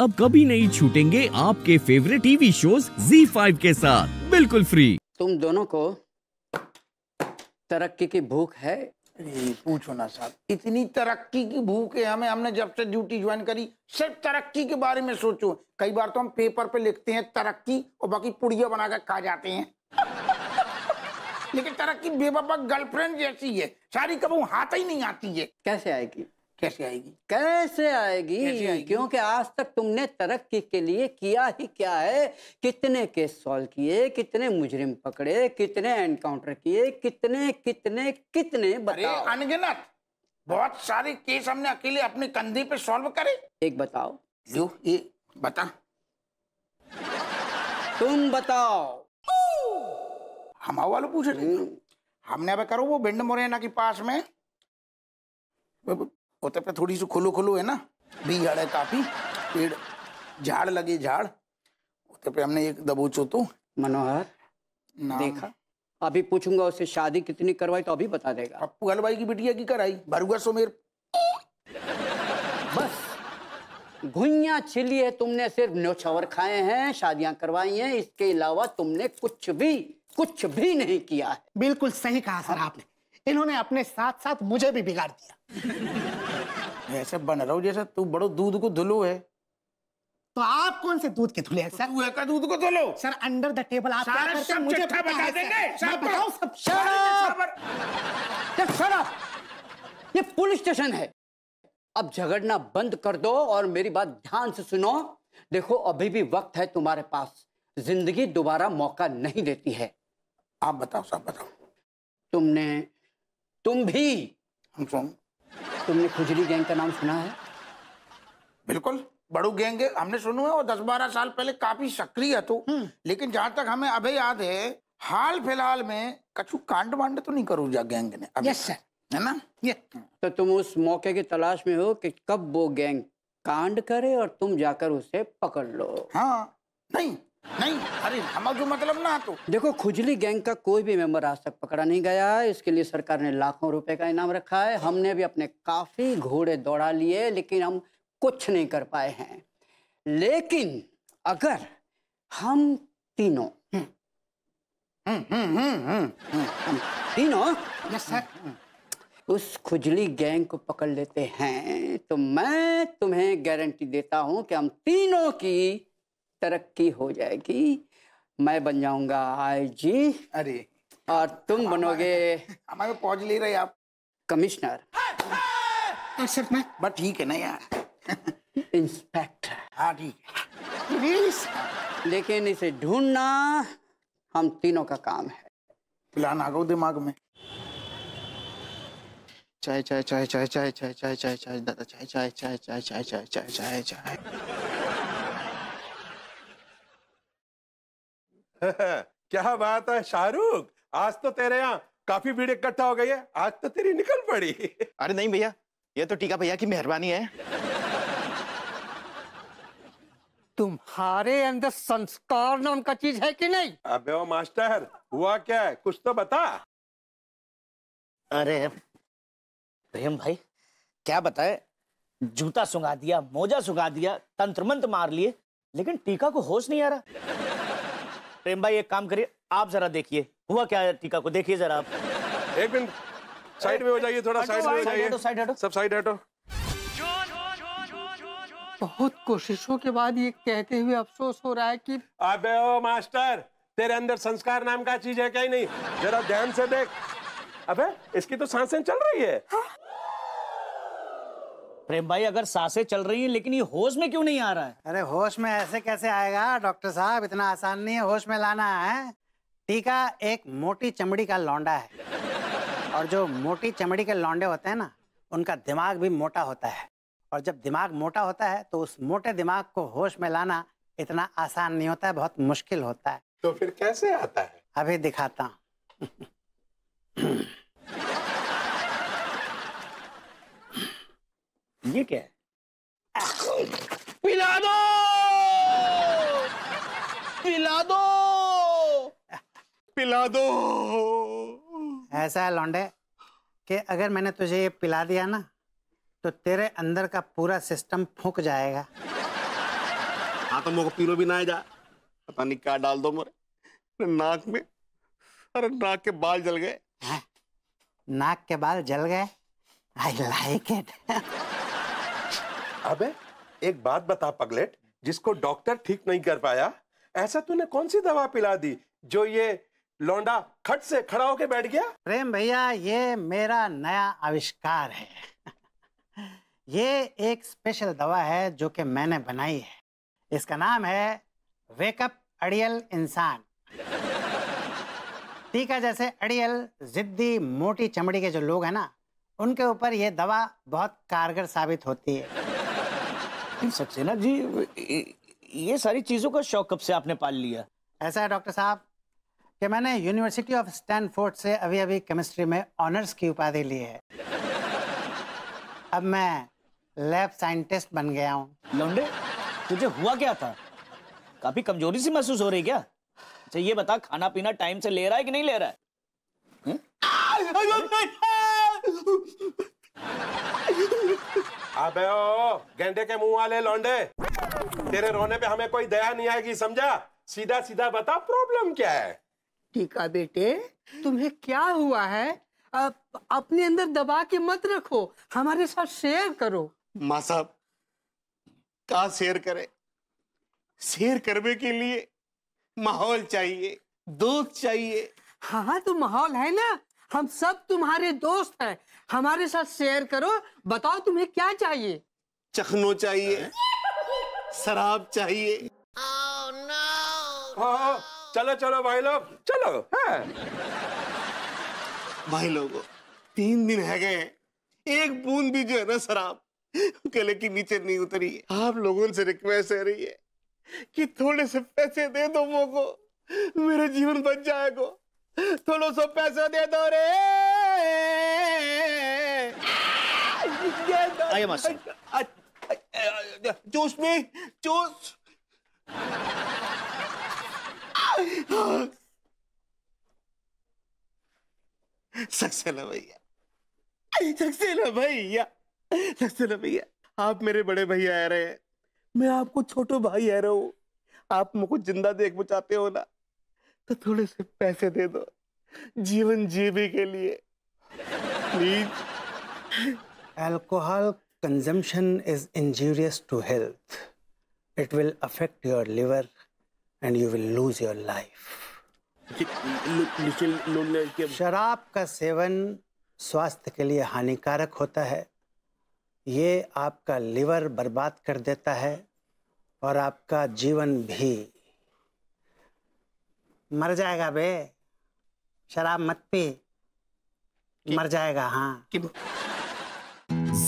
अब कभी नहीं छूटेंगे आपके फेवरेट टीवी शोज Z5 के साथ बिल्कुल फ्री तुम दोनों को तरक्की की भूख है पूछो ना साहब इतनी तरक्की की भूख है हमें हमने जब से ड्यूटी ज्वाइन करी सिर्फ तरक्की के बारे में सोचो कई बार तो हम पेपर पे लिखते हैं तरक्की और बाकी पुड़िया बनाकर खा जाते हैं लेकिन तरक्की बेबा गर्लफ्रेंड जैसी है सारी कबू हाथ ही नहीं आती है कैसे आएगी कैसे आएगी कैसे आएगी, कैसे आएगी? क्योंकि आज तक तुमने तरक्की के लिए किया ही क्या है कितने केस सॉल्व किए कितने मुजरिम पकड़े कितने एनकाउंटर किए कितने कितने कितने बताओ अनगिनत बहुत सारे केस हमने अकेले अपने कंधे पे सॉल्व करे एक बताओ जो ये बता तुम बताओ हम वालों पूछ रहे हमने अब करो वो भिंड मोरेना के पास में उतर तो पे थोड़ी सी खुलू खुलू है ना बीहड़ है काफ़ी पेड़ झाड़ लगे झाड़ उतर तो पे हमने एक दबोचो तो मनोहर देखा अभी पूछूंगा उससे शादी कितनी करवाई तो अभी बता देगा पप्पू हलवाई की बिटिया की कराई भरुआ सोमेर बस घुइया छिली है तुमने सिर्फ नौछावर खाए हैं शादियां करवाई हैं इसके अलावा तुमने कुछ भी कुछ भी नहीं किया है बिल्कुल सही कहा सर हाँ। आपने इन्होंने अपने साथ साथ मुझे भी बिगाड़ दिया ऐसे बन रहा हूँ जैसा तू बड़ो दूध को धुलो है तो आप कौन से दूध के धुले हैं सर तो का दूध को धुलो सर अंडर द टेबल आप क्या करते हैं मुझे पता बता है सर बताओ सब शट अप ये पुलिस स्टेशन है अब झगड़ना बंद कर दो और मेरी बात ध्यान से सुनो देखो अभी भी वक्त है तुम्हारे पास जिंदगी दोबारा मौका नहीं देती है आप बताओ साहब बताओ तुमने तुम भी हम सुन तुमने खुजली गैंग का नाम सुना है बिल्कुल बड़ू गैंग हमने सुनू है और दस बारह साल पहले काफी सक्रिय है तो हम्म। लेकिन जहां तक हमें अभी याद है हाल फिलहाल में कछु कांड वांड तो नहीं जा गैंग ने यस yes, सर है ना ये तो तुम उस मौके की तलाश में हो कि कब वो गैंग कांड करे और तुम जाकर उसे पकड़ लो हाँ नहीं नहीं अरे हमारा मतलब ना तो देखो खुजली गैंग का कोई भी मेंबर आज तक पकड़ा नहीं गया है इसके लिए सरकार ने लाखों रुपए का इनाम रखा है हमने भी अपने काफी घोड़े दौड़ा लिए लेकिन हम कुछ नहीं कर पाए हैं लेकिन अगर हम तीनों हम्म। हम्म, हम्म, हम सर उस खुजली गैंग को पकड़ लेते हैं तो मैं तुम्हें गारंटी देता हूं कि हम तीनों की तरक्की हो जाएगी मैं बन जाऊंगा आईजी अरे और तुम बनोगे हमारे पहुंच ले रहे आप कमिश्नर बट ठीक है ना यार इंस्पेक्टर हाँ ठीक लेकिन इसे ढूंढना हम तीनों का काम है प्लान आ गो दिमाग में चाय चाय चाय चाय चाय चाय चाय चाय चाय चाय चाय चाय चाय चाय चाय चाय चाय चाय चाय क्या बात है शाहरुख आज तो तेरे यहाँ काफी भीड़ इकट्ठा हो गई है आज तो तेरी निकल पड़ी अरे नहीं भैया ये तो टीका भैया की मेहरबानी है तुम्हारे अंदर संस्कार नाम का चीज है कि नहीं अबे वो मास्टर हुआ क्या है कुछ तो बता अरे प्रेम भाई क्या बताए जूता सुगा दिया मोजा सुगा दिया तंत्र मंत्र मार लिए लेकिन टीका को होश नहीं आ रहा प्रेम भाई एक काम करिए आप जरा देखिए हुआ क्या है टीका को देखिए जरा आप एक मिनट साइड में हो जाइए थोड़ा साइड में हो जाइए साइड हटो सब साइड हटो बहुत कोशिशों के बाद ये कहते हुए अफसोस हो रहा है कि अबे ओ मास्टर तेरे अंदर संस्कार नाम का चीज है क्या ही नहीं जरा ध्यान से देख अबे इसकी तो सांसें चल रही है हाँ? प्रेम भाई अगर सांसें चल रही हैं लेकिन ये होश में क्यों नहीं आ रहा है अरे होश में ऐसे कैसे आएगा डॉक्टर साहब इतना आसान नहीं है होश में लाना है टीका एक मोटी चमड़ी का लौंडा है और जो मोटी चमड़ी के लौंडे होते हैं ना उनका दिमाग भी मोटा होता है और जब दिमाग मोटा होता है तो उस मोटे दिमाग को होश में लाना इतना आसान नहीं होता है बहुत मुश्किल होता है तो फिर कैसे आता है अभी दिखाता हूँ ये क्या है पिला दो पिला दो पिला दो ऐसा है लौंडे कि अगर मैंने तुझे ये पिला दिया ना तो तेरे अंदर का पूरा सिस्टम फूक जाएगा हाँ तो मुझे पीलो भी ना जा पता नहीं क्या डाल दो मोरे नाक में अरे नाक के बाल जल गए नाक के बाल जल गए आई लाइक इट अबे एक बात बता पगलेट जिसको डॉक्टर ठीक नहीं कर पाया ऐसा तूने कौन सी दवा पिला दी जो ये लौंडा खट से खड़ा होके बैठ गया प्रेम भैया ये मेरा नया आविष्कार है ये एक स्पेशल दवा है जो कि मैंने बनाई है इसका नाम है वेकअप अड़ियल इंसान टीका जैसे अड़ियल जिद्दी मोटी चमड़ी के जो लोग हैं ना उनके ऊपर ये दवा बहुत कारगर साबित होती है सक्सेना जी ये सारी चीज़ों का शौक कब से आपने पाल लिया ऐसा है डॉक्टर साहब कि मैंने यूनिवर्सिटी ऑफ स्टैनफोर्ड से अभी अभी केमिस्ट्री में ऑनर्स की उपाधि ली है अब मैं लैब साइंटिस्ट बन गया हूँ लौंडे तुझे हुआ क्या था काफी कमजोरी सी महसूस हो रही क्या ये बता खाना पीना टाइम से ले रहा है कि नहीं ले रहा है हुँ? अबे ओ गेंडे के मुंह वाले लौंडे तेरे रोने पे हमें कोई दया नहीं आएगी समझा सीधा सीधा बता प्रॉब्लम क्या है ठीक है बेटे तुम्हें क्या हुआ है अब अपने अंदर दबा के मत रखो हमारे साथ शेयर करो माँ साहब कहा शेयर करें शेयर करने के लिए माहौल चाहिए दोस्त चाहिए हाँ हाँ तो माहौल है ना हम सब तुम्हारे दोस्त हैं हमारे साथ शेयर करो बताओ तुम्हें क्या चाहिए चखनो चाहिए शराब चाहिए oh, no. हाँ, हाँ, चलो चलो भाई लोग चलो हाँ। भाई लोगों तीन दिन है गए एक बूंद भी जो है ना शराब गले की नीचे नहीं उतरी आप लोगों से रिक्वेस्ट है रही है कि थोड़े से पैसे दे दो मोको मेरा जीवन बच जाएगा थोड़ा सा पैसा दे दो रे I am me. सक्सेना भैया सक्सेना भैया सक्सेना भैया आप मेरे बड़े भैया आ रहे हैं मैं आपको छोटो भाई आ रहा हूँ आप मुझको जिंदा देख बचाते हो ना तो थोड़े से पैसे दे दो जीवन जीवी के लिए please alcohol consumption is injurious to health. It will affect your liver and you will lose your life. शराब का सेवन स्वास्थ्य के लिए हानिकारक होता है ये आपका लिवर बर्बाद कर देता है और आपका जीवन भी मर जाएगा बे शराब मत पी मर जाएगा हाँ